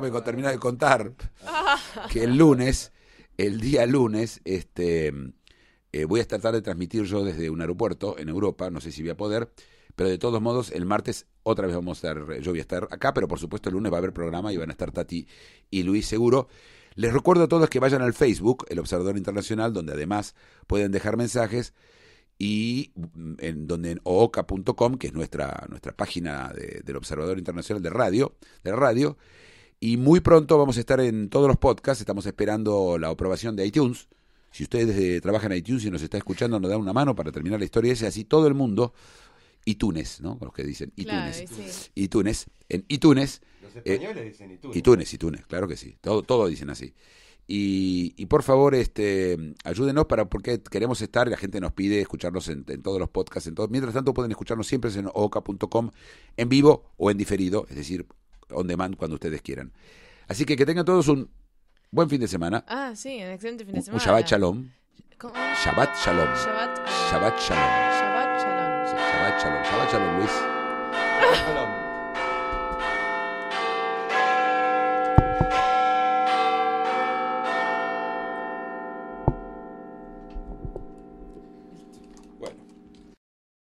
déjame terminar de contar que el lunes, el día lunes, este, eh, voy a tratar de transmitir yo desde un aeropuerto en Europa, no sé si voy a poder, pero de todos modos el martes otra vez vamos a estar, yo voy a estar acá, pero por supuesto el lunes va a haber programa y van a estar Tati y Luis seguro. Les recuerdo a todos que vayan al Facebook, el Observador Internacional, donde además pueden dejar mensajes y mm, en donde en ooca.com, que es nuestra, nuestra página del Observador Internacional de Radio, de la radio, y muy pronto vamos a estar en todos los podcasts, estamos esperando la aprobación de iTunes. Si ustedes eh, trabajan en iTunes y nos está escuchando, nos dan una mano para terminar la historia es así todo el mundo, iTunes, ¿no? Los que dicen iTunes. iTunes, en iTunes. Los eh, españoles dicen iTunes. iTunes, iTunes, claro que sí, todo, dicen así. Y, por favor, este, ayúdenos para porque queremos estar, la gente nos pide escucharnos en, todos los podcasts, en Mientras tanto pueden escucharnos siempre en oca.com en vivo o en diferido, es decir, on demand cuando ustedes quieran. Así que que tengan todos un buen fin de semana. Ah, sí, un excelente fin de semana. Un, Shabbat Shalom. Shabbat Shalom. Shabbat, Shalom. Shabbat Shalom. Shabbat Shalom. Shabbat Shalom, Luis. Ah. Shabbat Shalom.